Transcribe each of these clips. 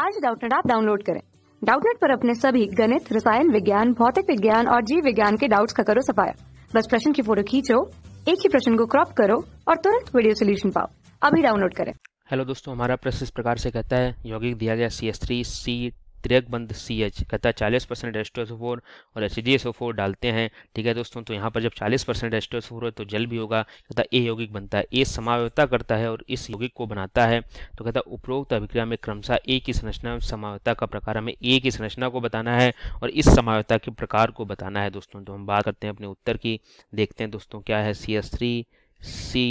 आज डाउटनेट आप डाउनलोड करें डाउटनेट पर अपने सभी गणित रसायन विज्ञान भौतिक विज्ञान और जीव विज्ञान के डाउट्स का करो सफाया बस प्रश्न की फोटो खींचो एक ही प्रश्न को क्रॉप करो और तुरंत वीडियो सोल्यूशन पाओ अभी डाउनलोड करें हेलो दोस्तों हमारा प्रश्न इस प्रकार से कहता है यौगिक दिया गया सी एस थ्री सी त्रियक बंद सी एच कहता है चालीस परसेंट फोर और एच डी एसोफोर डालते हैं ठीक है दोस्तों तो यहाँ पर जब चालीस परसेंट फोर है तो जल भी होगा कहता है ए यौगिक बनता है ए समावयता करता है और इस यौगिक को बनाता है तो कहता है उपरोक्त अभिक्रिया में क्रमशः ए की संरचना एवं समावयता का प्रकार हमें ए की संरचना को बताना है और इस समावयता के प्रकार को बताना है दोस्तों तो हम बात करते हैं अपने उत्तर की देखते हैं दोस्तों क्या है C S three C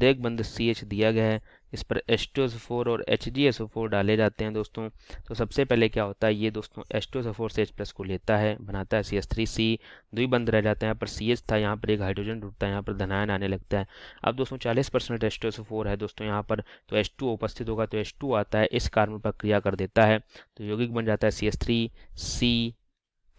break बंद सी एच दिया गया है इस पर एच टी एस फोर और एच डी एस फोर डाले जाते हैं दोस्तों तो सबसे पहले क्या होता है ये दोस्तों एच टी एस फोर से एच प्लस को लेता है बनाता है सी एस थ्री सी दो ही बंद रह जाते हैं यहाँ पर सी एच था यहाँ पर एक हाइड्रोजन टूटता है यहाँ पर धनायन आने लगता है अब दोस्तों चालीस percent H T S four है दोस्तों यहाँ पर तो एच टू उपस्थित होगा तो एच टू आता है इस कार्बन पर क्रिया कर देता है तो यौगिक बन जाता है C S three C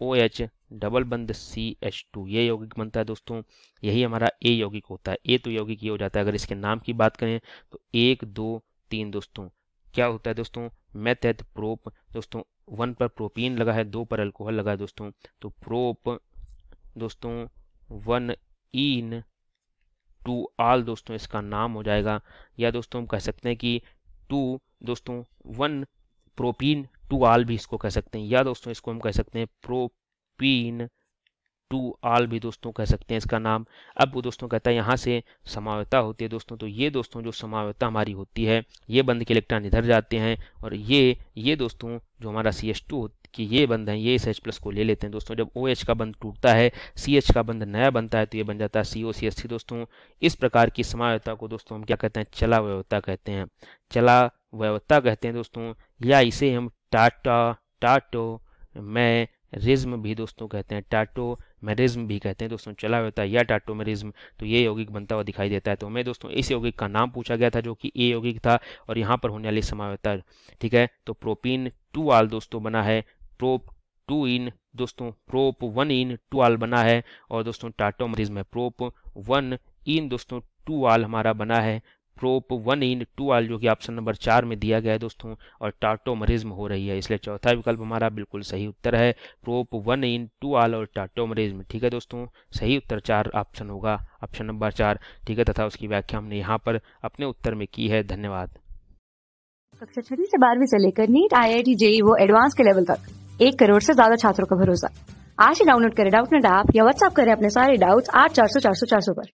O H double बंद सी एच टू ये यौगिक बनता है दोस्तों यही हमारा ए यौगिक होता है ए तो यौगिक ये हो जाता है अगर इसके नाम की बात करें तो एक दो तीन दोस्तों क्या होता है दोस्तों मैथ प्रोप दोस्तों वन पर प्रोपीन लगा है दो पर अल्कोहल लगा है दोस्तों तो प्रोप दोस्तों वन इन टू आल दोस्तों इसका नाम हो जाएगा या दोस्तों हम कह सकते हैं कि टू दोस्तों वन प्रोपीन टू आल भी इसको कह सकते हैं या दोस्तों इसको हम कह सकते हैं प्रोप बीन टू आल भी दोस्तों कह सकते हैं इसका नाम अब वो दोस्तों कहता है यहाँ से समावता होती है दोस्तों तो ये दोस्तों जो समावता हमारी होती है ये बंद के इलेक्ट्रॉन इधर जाते हैं और ये ये दोस्तों जो हमारा सी एच टू कि ये बंद है ये इस एच प्लस को ले लेते हैं दोस्तों जब ओ OH का बंद टूटता है सी एच का बंद नया बनता है तो ये बन जाता है सी ओ सी एस सी दोस्तों इस प्रकार की समाव्यता को दोस्तों हम क्या कहते हैं चला व्यवता कहते हैं चला व्यवता कहते हैं दोस्तों या इसे हम टाटा टाटो मैं रिज्म भी दोस्तों कहते हैं टाटो मेरिज्म भी कहते हैं दोस्तों चला होता है या टाटो मेरिज्म तो ये यौगिक बनता हुआ दिखाई देता है तो हमें दोस्तों इस यौगिक का नाम पूछा गया था जो कि ए यौगिक था और यहाँ पर होने वाली समायोता ठीक है तो प्रोपीन टू आल दोस्तों बना है प्रोप टू इन दोस्तों prop one en two ol बना है और दोस्तों tautomerism prop one en दोस्तों टू आल हमारा बना है prop one en two ol जो कि ऑप्शन नंबर चार में दिया गया है दोस्तों और टाटोमरिज्म हो रही है इसलिए चौथा विकल्प हमारा बिल्कुल सही उत्तर है prop one en two ol और टाटोमरिज्म ठीक है दोस्तों सही उत्तर चार ऑप्शन होगा ऑप्शन नंबर चार ठीक है तथा उसकी व्याख्या हमने यहाँ पर अपने उत्तर में की है धन्यवाद कक्षा छठी से बारहवीं से लेकर NEET I I T JEE वो एडवांस के लेवल तक एक करोड़ से ज्यादा छात्रों का भरोसा आज ही डाउनलोड करें डाउट नेट या व्हाट्सअप करें अपने सारे डाउट आठ चार सौ चार सौ चार सौ पर